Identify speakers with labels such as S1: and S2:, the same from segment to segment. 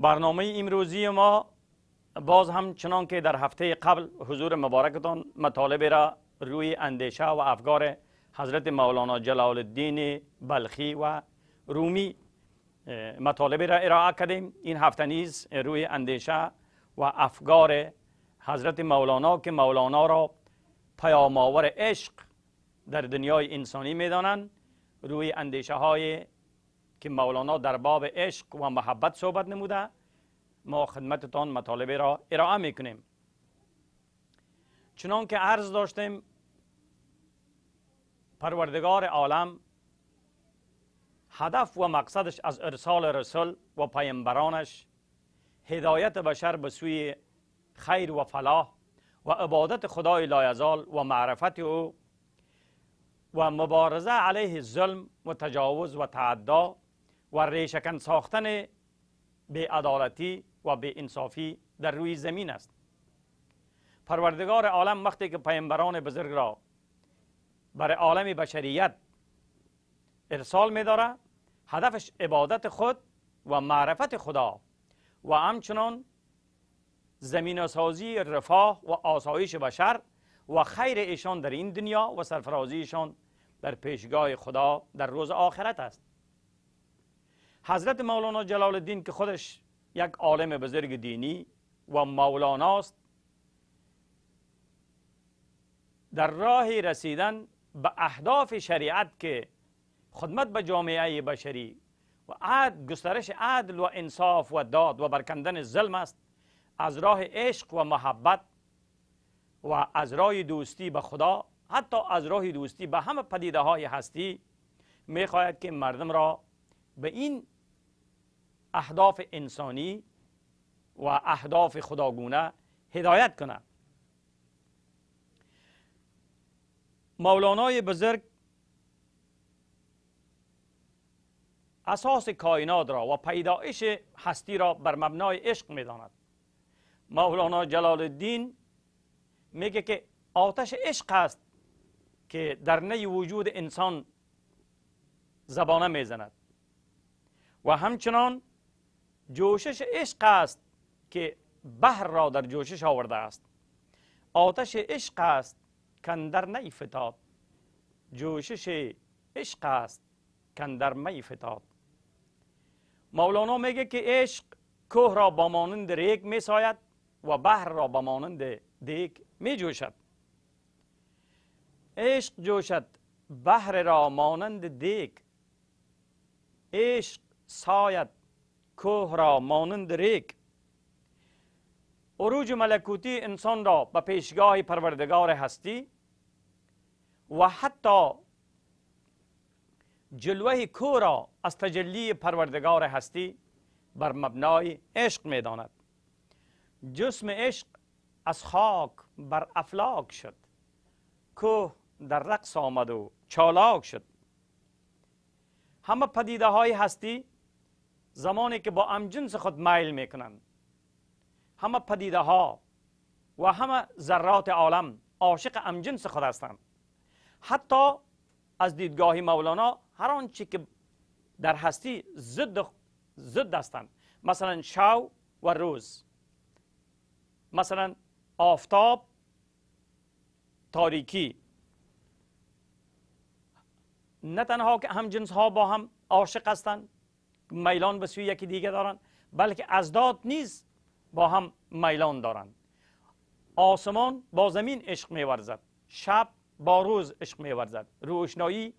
S1: برنامه امروزی ما باز هم چنان که در هفته قبل حضور مبارکتان مطالب را روی اندیشه و افکار حضرت مولانا جلال الدین بلخی و رومی مطالب را ارائه کردیم این هفته نیز روی اندیشه و افکار حضرت مولانا که مولانا را پیامآور عشق در دنیای انسانی میدانند روی اندیشه های که مولانا در باب عشق و محبت صحبت نموده ما خدمتتان مطالبه را ارائه میکنیم چنانکه که عرض داشتیم پروردگار عالم هدف و مقصدش از ارسال رسول و پیامبرانش هدایت بشر به سوی خیر و فلاح و عبادت خدای لایزال و معرفت او و مبارزه علیه ظلم و تجاوز و تعدا و ریشکن ساختن به عدالتی و به انصافی در روی زمین است پروردگار عالم وقتی که پیامبران بزرگ را بر عالم بشریت ارسال می داره هدفش عبادت خود و معرفت خدا و همچنان زمین سازی رفاه و آسایش بشر و خیر ایشان در این دنیا و سرفرازی در پیشگاه خدا در روز آخرت است حضرت مولانا جلال الدین که خودش یک عالم بزرگ دینی و است در راه رسیدن به اهداف شریعت که خدمت به جامعه بشری و عد گسترش عدل و انصاف و داد و برکندن ظلم است از راه عشق و محبت و از راه دوستی به خدا حتی از راه دوستی به همه پدیده های هستی می خواهد که مردم را به این اهداف انسانی و اهداف خداگونه هدایت کنه مولانای بزرگ اساس کائنات را و پیدایش هستی را بر مبنای عشق میداند مولانا جلال الدین میگه که آتش عشق است که در نی وجود انسان زبانه میزند و همچنان جوشش عشق است که بحر را در جوشش آورده است آتش عشق است کندر نی فتاد جوشش عشق است کندر می فتاد مولانا میگه که عشق کوه را با مانند ریگ ساید و بحر را با مانند دیگ می جوشد عشق جوشد بحر را مانند دیگ عشق ساید کوه را مانند ریک عروج ملکوتی انسان را به پیشگاه پروردگار هستی و حتی جلوه کوه را از تجلی پروردگار هستی بر مبنای عشق میداند جسم عشق از خاک بر افلاک شد کوه در رقص آمد و چالاک شد همه پدیده هستی زمانی که با همجنس خود میل میکنند همه پدیده ها و همه ذرات عالم عاشق امجنس خود هستند حتی از دیدگاه مولانا هر آنچه که در هستی ضد ضد هستند مثلا شو و روز مثلا آفتاب تاریکی نه تنها که جنس ها با هم عاشق هستند میلان به سوی یکی دیگه دارن بلکه ازداد نیز با هم میلان دارند آسمان با زمین عشق میورزد شب با روز عشق میورزد روشنایی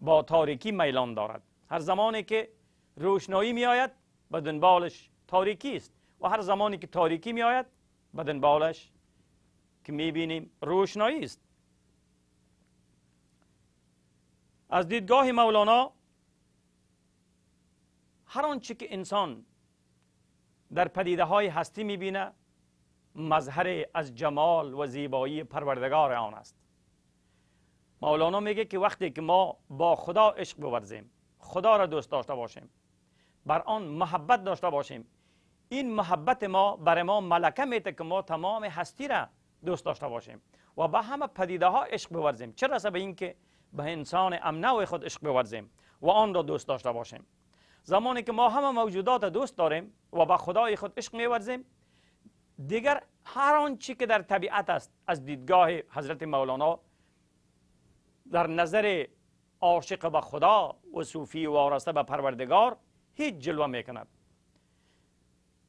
S1: با تاریکی میلان دارد هر زمانی که روشنایی میآید به دنبالش تاریکی است و هر زمانی که تاریکی میآید به دنبالش که بینیم روشنایی است از دیدگاه مولانا هر آنچه که انسان در پدیده های هستی میبینه مظهر از جمال و زیبایی پروردگار آن است مولانا میگه که وقتی که ما با خدا عشق بورزیم خدا را دوست داشته باشیم بر آن محبت داشته باشیم این محبت ما بر ما ملکه میده که ما تمام هستی را دوست داشته باشیم و به همه پدیده ها عشق بورزیم چرا رسه به اینکه به انسان امنوع خود عشق بورزیم و آن را دوست داشته باشیم زمانی که ما همه موجودات دوست داریم و به خدای خود عشق میورزیم دیگر هر آنچه که در طبیعت است از دیدگاه حضرت مولانا در نظر عاشق به خدا و صوفی وارسته به پروردگار هیچ جلوه میکند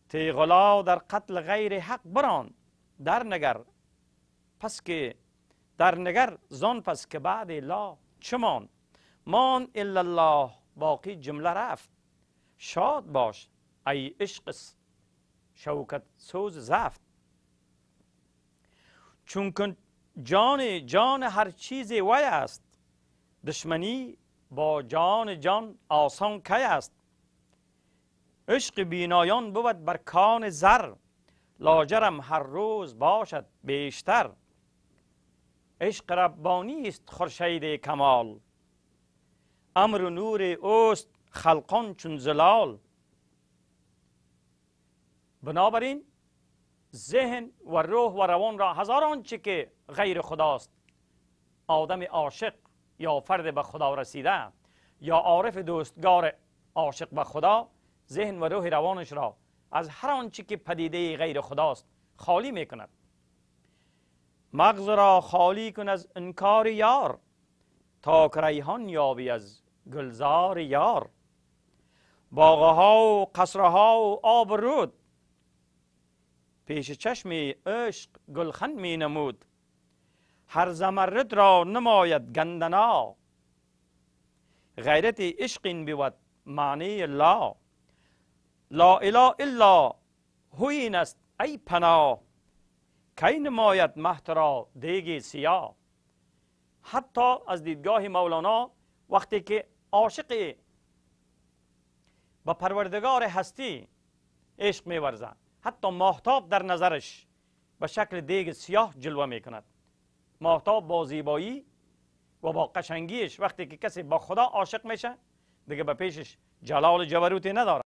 S1: تیغلا در قتل غیر حق بران در نگر پس که در نگر زان پس که بعد لا چمان مان الا الله باقی جمله رفت شاد باش ای عشق شوکت سوز زفت چونکن جان جان هر چیز وی است دشمنی با جان جان آسان کی است عشق بینایان بود بر کان زر لاجرم هر روز باشد بیشتر عشق ربانی است خورشید کمال امر و نور اوست خلقان چون زلال بنابراین ذهن و روح و روان را هزاران آنچه که غیر خداست آدم عاشق یا فرد به خدا رسیده یا عارف دوستگار عاشق به خدا ذهن و روح روانش را از هر آنچه که پدیده غیر خداست خالی میکند مغز را خالی کن از انکار یار تا که یابی از گلزار یار ها و ها و آب رود پیش چشم عشق گلخن می نمود هر زمرد را نماید گندنا غیرت عشق این بود معنی لا لا اله الا هوین است ای پناه کی نماید مهد را دیگ سیاه حتی از دیدگاه مولانا وقتی که عاشق به پروردگار هستی عشق می حتی ماهتاب در نظرش به شکل دیگ سیاه جلوه می کند ماهتاب با زیبایی و با قشنگیش وقتی که کسی با خدا عاشق میشه دیگه به پیشش جلال جبروتی نداره